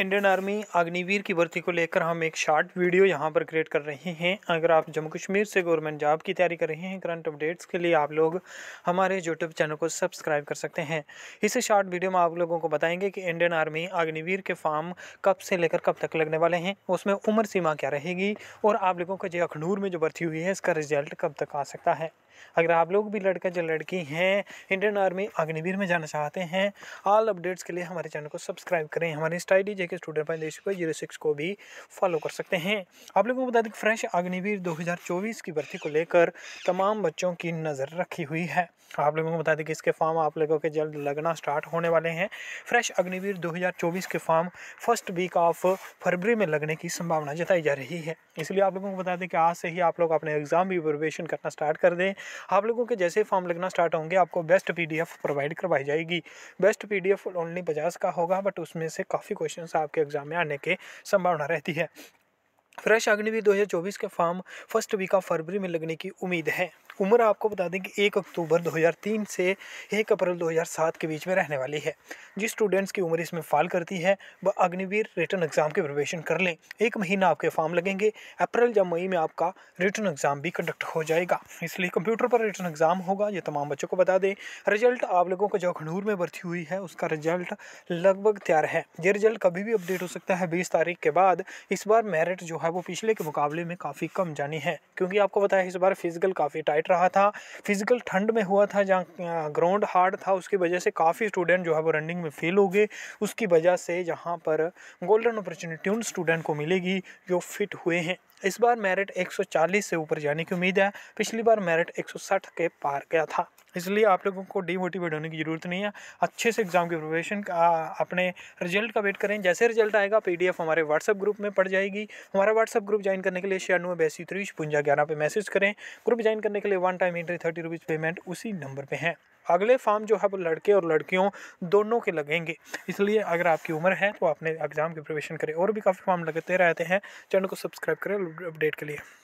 Indian army Agniveer की भर्ती को लेकर हम एक शार्ट वीडियो यहां पर क्रिएट कर रहे हैं अगर आप जम्मू कश्मीर से गवर्नमेंट जॉब की तैयारी कर रहे हैं करंट अपडेट्स के लिए आप लोग हमारे यूट्यूब चैनल को सब्सक्राइब कर सकते हैं इस शार्ट वीडियो में आप लोगों को बताएंगे कि इंडियन आर्मी अग्निवीर के फॉर्म कब से लेकर कब तक लगने वाले हैं उसमें उम्र सीमा क्या रहेगी और आप लोगों का जो अखनूर में जो भर्ती हुई है इसका रिजल्ट कब तक आ सकता है अगर आप लोग भी लड़का जो लड़की हैं इंडियन आर्मी अग्निवीर में जाना चाहते हैं ऑल अपडेट्स के लिए हमारे चैनल को सब्सक्राइब करें हमारी स्टाइडी एक student fine ratio zero six को भी फॉलो कर सकते हैं आप लोगों को बता दें फ्रेश अग्निवीर 2024 की भर्ती को लेकर तमाम बच्चों की नज़र रखी हुई है आप लोगों को बता दें कि इसके फॉर्म आप लोगों के जल्द लगना स्टार्ट होने वाले हैं फ्रेश अग्निवीर 2024 के फॉर्म फर्स्ट वीक ऑफ फरवरी में लगने की संभावना जताई जा रही है इसलिए आप लोगों को बता दें कि आज से ही आप लोग अपने एग्ज़ाम भी प्रिपरेशन करना स्टार्ट कर दें आप लोगों के जैसे फॉर्म लगना स्टार्ट होंगे आपको बेस्ट पी प्रोवाइड करवाई जाएगी बेस्ट पी ओनली पचास का होगा बट उसमें से काफ़ी क्वेश्चन चांस आपके एग्ज़ाम में आने की संभावना रहती है फ्रेश अग्निवीर 2024 के फॉर्म फर्स्ट वीक ऑफ फरवरी में लगने की उम्मीद है उम्र आपको बता दें कि एक अक्टूबर 2003 से एक अप्रैल 2007 के बीच में रहने वाली है जिस स्टूडेंट्स की उम्र इसमें फाल करती है वह अग्निवीर रिटर्न एग्ज़ाम के प्रिपरेशन कर लें एक महीना आपके फॉर्म लगेंगे अप्रैल या मई में आपका रिटर्न एग्ज़ाम भी कंडक्ट हो जाएगा इसलिए कंप्यूटर पर रिटर्न एग्ज़ाम होगा ये तमाम बच्चों को बता दें रिजल्ट आप लोगों को जो अखनूर में भर्ती हुई है उसका रिजल्ट लगभग तैयार है ये रिजल्ट कभी भी अपडेट हो सकता है बीस तारीख के बाद इस बार मेरिट जो है वो पिछले के मुकाबले में काफ़ी कम जानी है क्योंकि आपको बताया इस बार फिजिकल काफ़ी टाइट बैठ रहा था फिजिकल ठंड में हुआ था जहाँ ग्राउंड हार्ड था उसकी वजह से काफ़ी स्टूडेंट जो है वो रनिंग में फेल हो गए उसकी वजह से जहाँ पर गोल्डन अपॉर्चुनिटी उन स्टूडेंट को मिलेगी जो फिट हुए हैं इस बार मेरिट 140 से ऊपर जाने की उम्मीद है पिछली बार मेरिट 160 के पार गया था इसलिए आप लोगों को डीमोटिवेट होने की ज़रूरत नहीं है अच्छे से एग्ज़ाम की प्रिपरेशन का अपने रिजल्ट का वेट करें जैसे रिजल्ट आएगा पीडीएफ हमारे व्हाट्सएप ग्रुप में पड़ जाएगी हमारा व्हाट्सएप ग्रुप ज्वाइन करने के लिए छियानवे बयासी त्रीस पुंजा ग्यारह पर मैसेज करें ग्रुप ज्वाइन करने के लिए लिए one time entry thirty rupees payment उसी नंबर पे है अगले फॉर्म जो है वो लड़के और लड़कियों दोनों के लगेंगे इसलिए अगर आपकी उम्र है तो आपने एग्ज़ाम की प्रिपरेशन करें और भी काफ़ी फॉर्म लगते रहते हैं चैनल को सब्सक्राइब करें अपडेट के लिए